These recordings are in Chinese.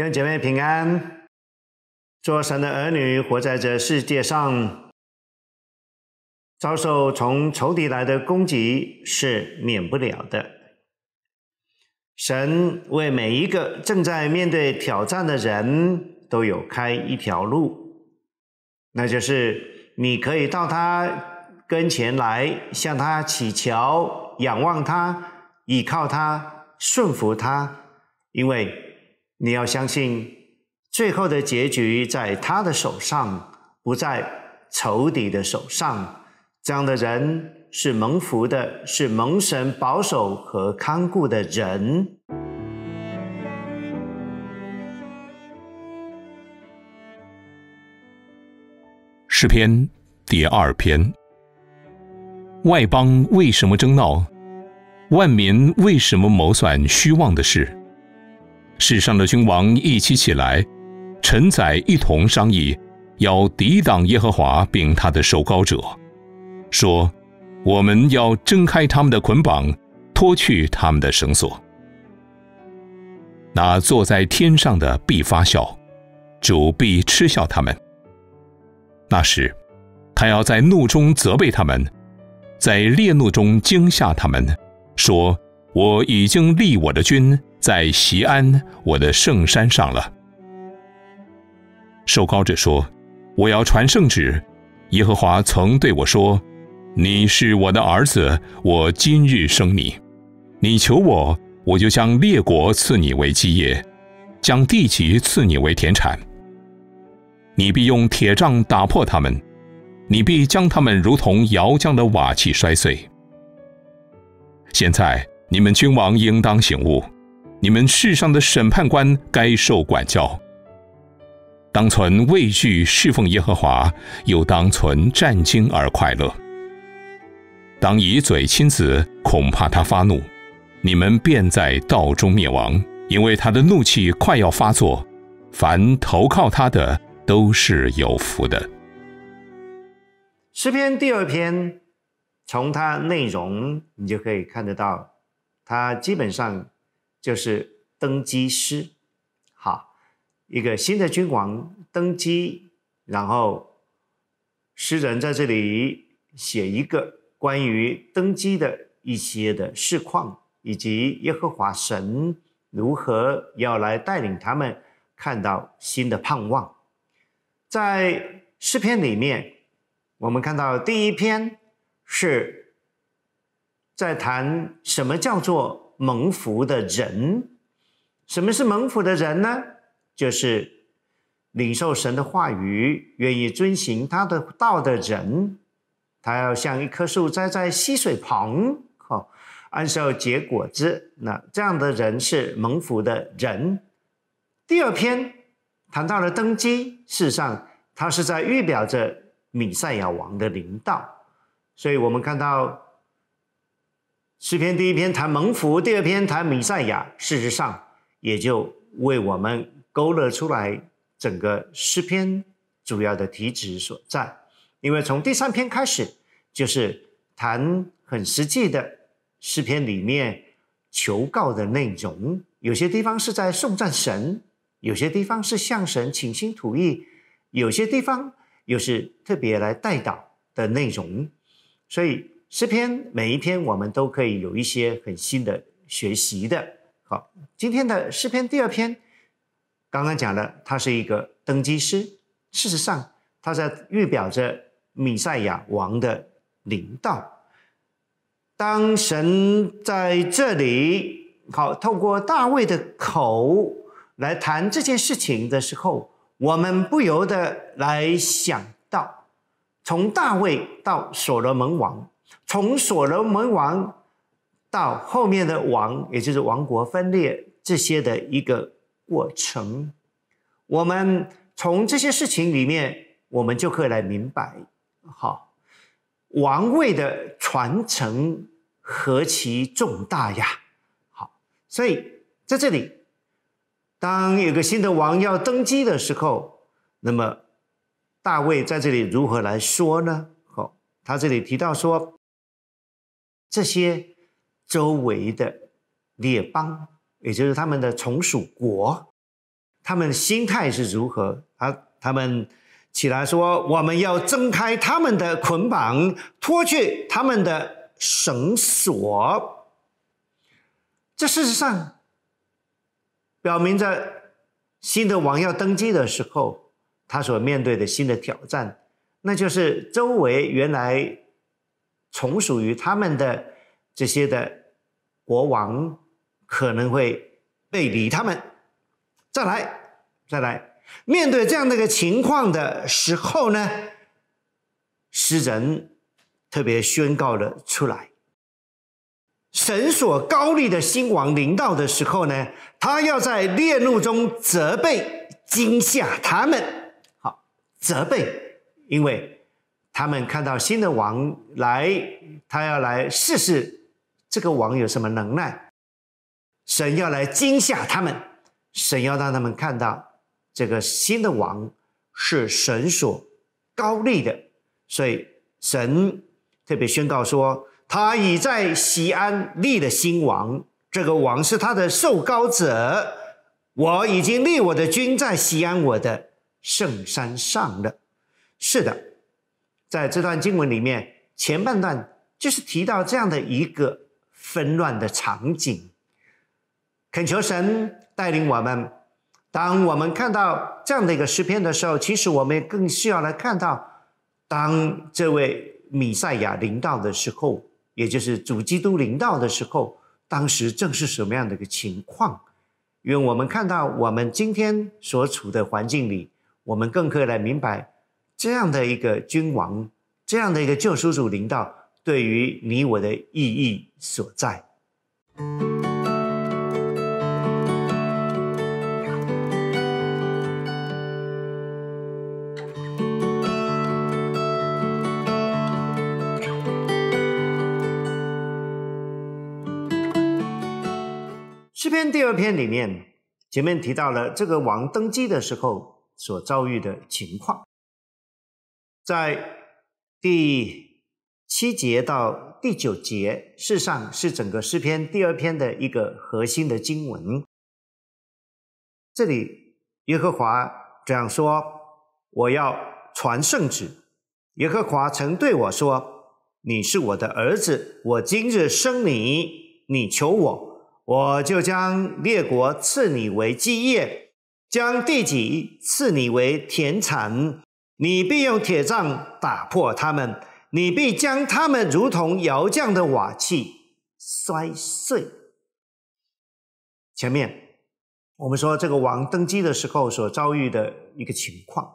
愿姐妹平安。做神的儿女，活在这世界上，遭受从仇敌来的攻击是免不了的。神为每一个正在面对挑战的人，都有开一条路，那就是你可以到他跟前来，向他祈求，仰望他，倚靠他，顺服他，因为。你要相信，最后的结局在他的手上，不在仇敌的手上。这样的人是蒙福的，是蒙神保守和看顾的人。诗篇第二篇：外邦为什么争闹？万民为什么谋算虚妄的事？世上的君王一起起来，臣宰一同商议，要抵挡耶和华并他的受膏者，说：“我们要挣开他们的捆绑，脱去他们的绳索。”那坐在天上的必发笑，主必嗤笑他们。那时，他要在怒中责备他们，在烈怒中惊吓他们，说。我已经立我的君在西安我的圣山上了。受膏者说：“我要传圣旨。耶和华曾对我说：‘你是我的儿子，我今日生你。你求我，我就将列国赐你为基业，将地级赐你为田产。你必用铁杖打破他们，你必将他们如同摇浆的瓦器摔碎。现在。”你们君王应当醒悟，你们世上的审判官该受管教。当存畏惧侍奉耶和华，又当存战惊而快乐。当以嘴亲子，恐怕他发怒，你们便在道中灭亡，因为他的怒气快要发作。凡投靠他的都是有福的。诗篇第二篇，从它内容你就可以看得到。他基本上就是登基师，好，一个新的君王登基，然后诗人在这里写一个关于登基的一些的实况，以及耶和华神如何要来带领他们看到新的盼望。在诗篇里面，我们看到第一篇是。在谈什么叫做蒙福的人？什么是蒙福的人呢？就是领受神的话语，愿意遵行他的道的人。他要像一棵树栽在溪水旁，哈，按照结果子。那这样的人是蒙福的人。第二篇谈到了登基，事实上他是在预表着米赛亚王的灵道，所以我们看到。诗篇第一篇谈蒙福，第二篇谈弥赛亚，事实上也就为我们勾勒出来整个诗篇主要的题旨所在。因为从第三篇开始，就是谈很实际的诗篇里面求告的内容，有些地方是在颂赞神，有些地方是向神请心吐意，有些地方又是特别来代祷的内容，所以。诗篇每一篇，我们都可以有一些很新的学习的。好，今天的诗篇第二篇，刚刚讲了，它是一个登基诗。事实上，它在预表着米赛亚王的领导。当神在这里，好，透过大卫的口来谈这件事情的时候，我们不由得来想到，从大卫到所罗门王。从所罗门王到后面的王，也就是王国分裂这些的一个过程，我们从这些事情里面，我们就可以来明白，好，王位的传承何其重大呀！好，所以在这里，当有个新的王要登基的时候，那么大卫在这里如何来说呢？好，他这里提到说。这些周围的列邦，也就是他们的从属国，他们心态是如何？啊，他们起来说：“我们要挣开他们的捆绑，脱去他们的绳索。”这事实上表明，着新的王要登基的时候，他所面对的新的挑战，那就是周围原来。从属于他们的这些的国王，可能会背离他们。再来，再来，面对这样的一个情况的时候呢，诗人特别宣告了出来：神所高立的新王临到的时候呢，他要在烈怒中责备、惊吓他们。好，责备，因为。他们看到新的王来，他要来试试这个王有什么能耐。神要来惊吓他们，神要让他们看到这个新的王是神所高立的。所以神特别宣告说，他已在西安立了新王，这个王是他的受高者。我已经立我的君在西安，我的圣山上了。是的。在这段经文里面，前半段就是提到这样的一个纷乱的场景，恳求神带领我们。当我们看到这样的一个诗篇的时候，其实我们更需要来看到，当这位米赛亚临到的时候，也就是主基督临到的时候，当时正是什么样的一个情况？因为我们看到我们今天所处的环境里，我们更可以来明白。这样的一个君王，这样的一个旧叔主领导，对于你我的意义所在。诗篇第二篇里面，前面提到了这个王登基的时候所遭遇的情况。在第七节到第九节，事实上是整个诗篇第二篇的一个核心的经文。这里耶和华这样说：“我要传圣旨。耶和华曾对我说：‘你是我的儿子，我今日生你。你求我，我就将列国赐你为基业，将地极赐你为田产。’”你必用铁杖打破他们，你必将他们如同窑匠的瓦器摔碎。前面我们说这个王登基的时候所遭遇的一个情况，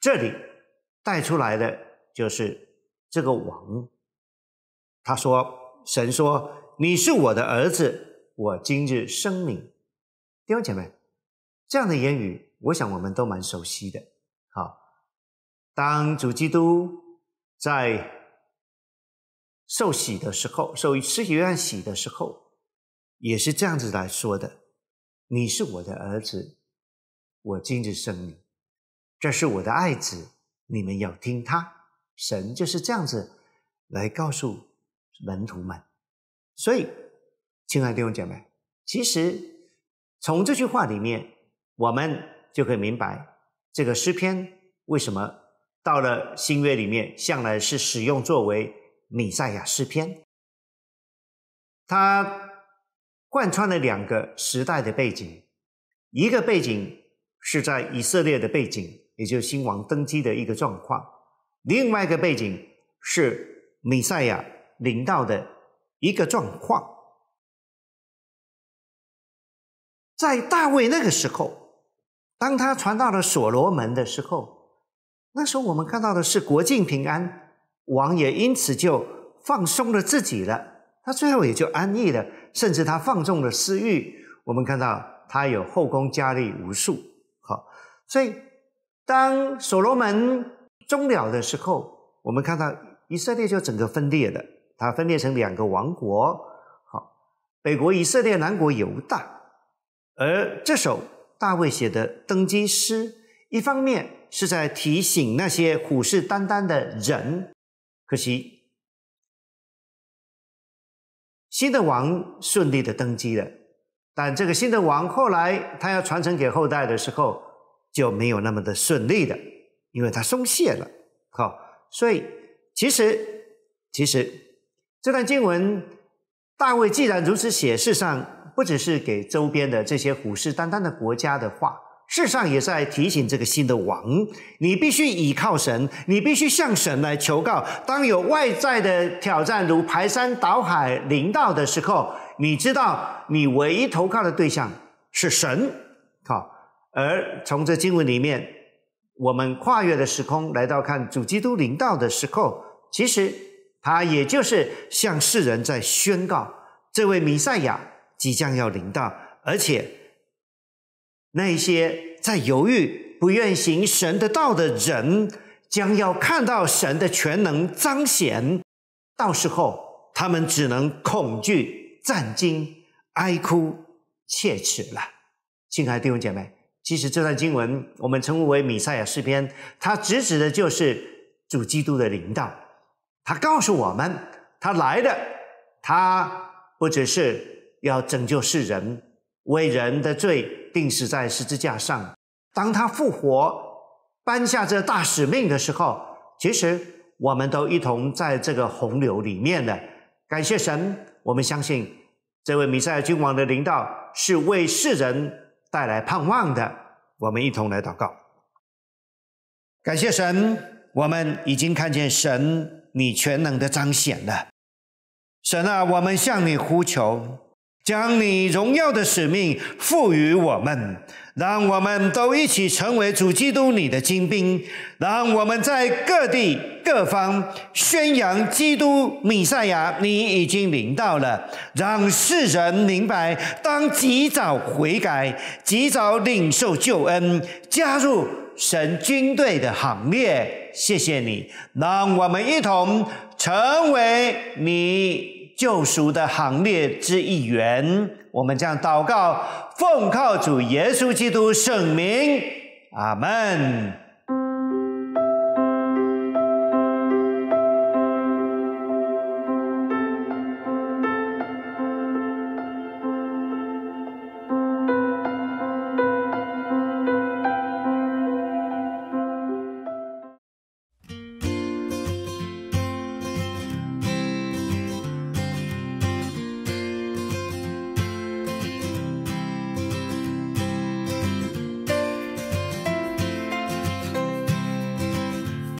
这里带出来的就是这个王。他说：“神说你是我的儿子，我今日声明。”弟兄姐妹，这样的言语，我想我们都蛮熟悉的。好。当主基督在受洗的时候，受施洗约翰洗的时候，也是这样子来说的：“你是我的儿子，我今日生你，这是我的爱子，你们要听他。”神就是这样子来告诉门徒们。所以，亲爱的弟兄姐妹，其实从这句话里面，我们就可以明白这个诗篇为什么。到了新约里面，向来是使用作为弥赛亚诗篇，它贯穿了两个时代的背景，一个背景是在以色列的背景，也就是新王登基的一个状况；另外一个背景是弥赛亚领导的一个状况。在大卫那个时候，当他传到了所罗门的时候。那时候我们看到的是国境平安，王也因此就放松了自己了，他最后也就安逸了，甚至他放纵了私欲。我们看到他有后宫佳丽无数，好，所以当所罗门终了的时候，我们看到以色列就整个分裂了，它分裂成两个王国，好，北国以色列，南国犹大。而这首大卫写的登基诗。一方面是在提醒那些虎视眈眈的人，可惜新的王顺利的登基了，但这个新的王后来他要传承给后代的时候就没有那么的顺利的，因为他松懈了。好，所以其实其实这段经文，大卫既然如此写，事实上不只是给周边的这些虎视眈眈的国家的话。世上也在提醒这个新的王：你必须倚靠神，你必须向神来求告。当有外在的挑战如排山倒海临到的时候，你知道你唯一投靠的对象是神。好，而从这经文里面，我们跨越了时空，来到看主基督临到的时候，其实他也就是向世人在宣告：这位弥赛亚即将要临到，而且。那些在犹豫、不愿行神的道的人，将要看到神的全能彰显。到时候，他们只能恐惧、战惊、哀哭、切齿了。亲爱的弟兄姐妹，其实这段经文我们称呼为《米赛亚诗篇》，它直指的就是主基督的领道。他告诉我们，他来的，他不只是要拯救世人。为人的罪定死在十字架上，当他复活、颁下这大使命的时候，其实我们都一同在这个洪流里面了。感谢神，我们相信这位米赛尔君王的领导是为世人带来盼望的。我们一同来祷告。感谢神，我们已经看见神你全能的彰显了。神啊，我们向你呼求。将你荣耀的使命赋予我们，让我们都一起成为主基督你的精兵，让我们在各地各方宣扬基督弥赛亚。你已经领到了，让世人明白，当及早悔改，及早领受救恩，加入神军队的行列。谢谢你，让我们一同成为你。救赎的行列之一员，我们将祷告，奉靠主耶稣基督圣名，阿门。